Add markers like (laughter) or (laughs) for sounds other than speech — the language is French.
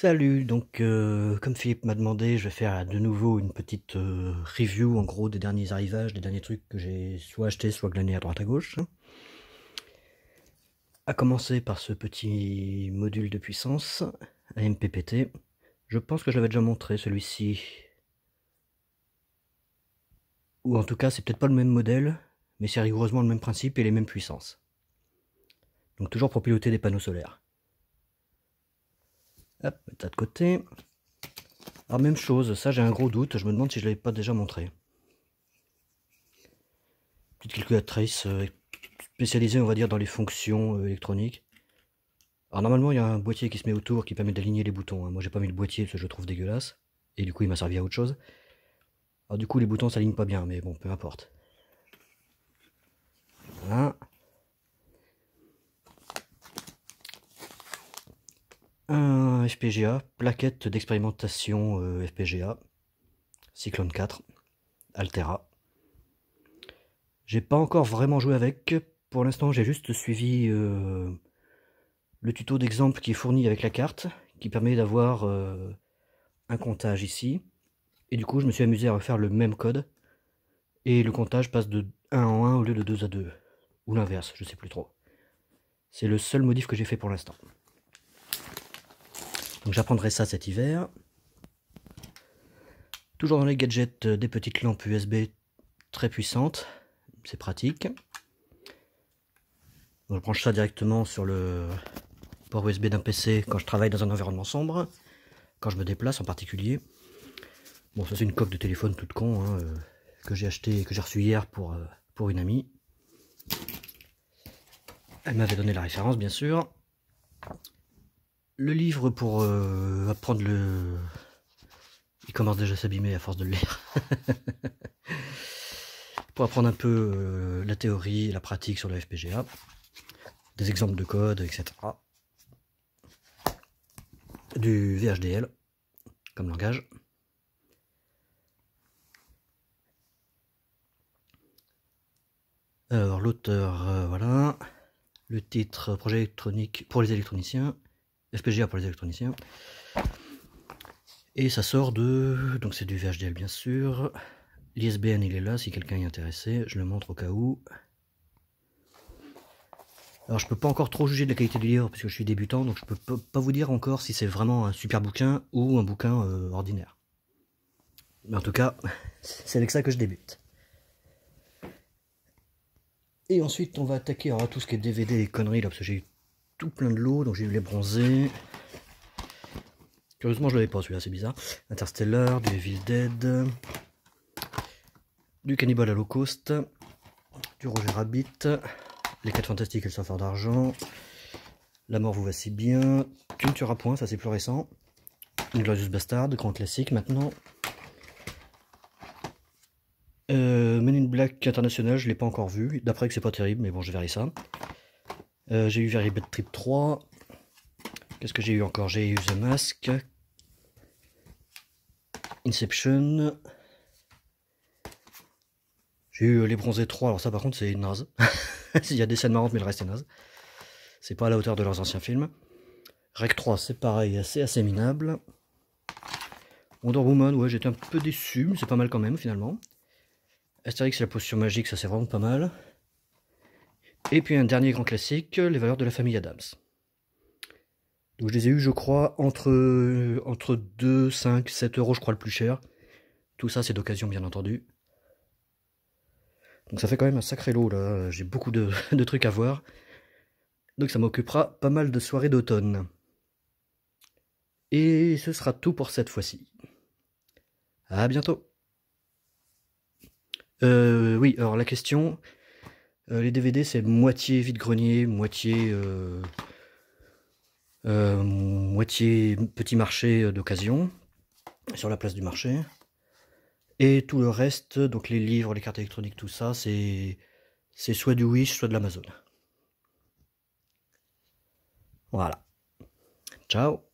Salut, donc euh, comme Philippe m'a demandé, je vais faire de nouveau une petite euh, review en gros des derniers arrivages, des derniers trucs que j'ai soit acheté, soit glané à droite à gauche. À commencer par ce petit module de puissance, MPPT, Je pense que je l'avais déjà montré celui-ci. Ou en tout cas, c'est peut-être pas le même modèle, mais c'est rigoureusement le même principe et les mêmes puissances. Donc toujours pour piloter des panneaux solaires. Hop, tas de côté. Alors même chose, ça j'ai un gros doute, je me demande si je ne l'avais pas déjà montré. Petite calculatrice euh, spécialisée on va dire dans les fonctions euh, électroniques. Alors normalement il y a un boîtier qui se met autour qui permet d'aligner les boutons. Hein. Moi j'ai pas mis le boîtier parce que je trouve dégueulasse. Et du coup il m'a servi à autre chose. Alors du coup les boutons s'alignent pas bien, mais bon peu importe. Voilà. Un FPGA, plaquette d'expérimentation euh, FPGA, Cyclone 4, Altera. J'ai pas encore vraiment joué avec, pour l'instant j'ai juste suivi euh, le tuto d'exemple qui est fourni avec la carte, qui permet d'avoir euh, un comptage ici. Et du coup je me suis amusé à refaire le même code, et le comptage passe de 1 en 1 au lieu de 2 à 2, ou l'inverse, je sais plus trop. C'est le seul modif que j'ai fait pour l'instant. Donc j'apprendrai ça cet hiver. Toujours dans les gadgets, euh, des petites lampes USB très puissantes. C'est pratique. je branche ça directement sur le port USB d'un PC quand je travaille dans un environnement sombre. Quand je me déplace en particulier. Bon, ça c'est une coque de téléphone toute con hein, euh, que j'ai acheté que j'ai reçu hier pour, euh, pour une amie. Elle m'avait donné la référence, bien sûr le livre pour euh, apprendre le... Il commence déjà à s'abîmer à force de le lire. (laughs) pour apprendre un peu euh, la théorie et la pratique sur le FPGA. Des exemples de code, etc. Du VHDL comme langage. Alors l'auteur, euh, voilà. Le titre, projet électronique pour les électroniciens. FPGA pour les électroniciens. Et ça sort de... Donc c'est du VHDL bien sûr. L'ISBN il est là si quelqu'un est intéressé. Je le montre au cas où. Alors je peux pas encore trop juger de la qualité du livre puisque je suis débutant. Donc je peux pas vous dire encore si c'est vraiment un super bouquin ou un bouquin euh, ordinaire. Mais en tout cas, (laughs) c'est avec ça que je débute. Et ensuite on va attaquer alors, tout ce qui est DVD et conneries là parce que j'ai tout plein de lots, donc j'ai eu les bronzés. Curieusement, je l'avais pas celui-là, c'est bizarre. Interstellar, du Evil Dead, du Cannibal Holocaust, du Roger Rabbit, les 4 Fantastiques et le sauveur d'Argent, La Mort vous va si bien, culture à tueras point, ça c'est plus récent, Glorious Bastard, grand classique maintenant. Euh, Men in Black International, je l'ai pas encore vu, d'après que c'est pas terrible, mais bon, je verrai ça. Euh, j'ai eu Very Trip 3. Qu'est-ce que j'ai eu encore J'ai eu The Mask. Inception. J'ai eu Les Bronzés 3. Alors ça par contre c'est naze. (laughs) Il y a des scènes marrantes mais le reste est naze. C'est pas à la hauteur de leurs anciens films. Rec 3 c'est pareil, assez minable. Wonder Woman, ouais j'étais un peu déçu mais c'est pas mal quand même finalement. Astérix et la posture magique ça c'est vraiment pas mal. Et puis un dernier grand classique, les valeurs de la famille Adams. Donc je les ai eu, je crois, entre, entre 2, 5, 7 euros, je crois, le plus cher. Tout ça, c'est d'occasion, bien entendu. Donc ça fait quand même un sacré lot, là. J'ai beaucoup de, (laughs) trucs à voir. Donc ça m'occupera pas mal de soirées d'automne. Et ce sera tout pour cette fois-ci. À bientôt. Euh, oui, alors la question, euh, les DVD, c'est moitié vide-grenier, moitié, euh, euh, moitié petit marché d'occasion, sur la place du marché. Et tout le reste, donc les livres, les cartes électroniques, tout ça, c'est soit du Wish, soit de l'Amazon. Voilà. Ciao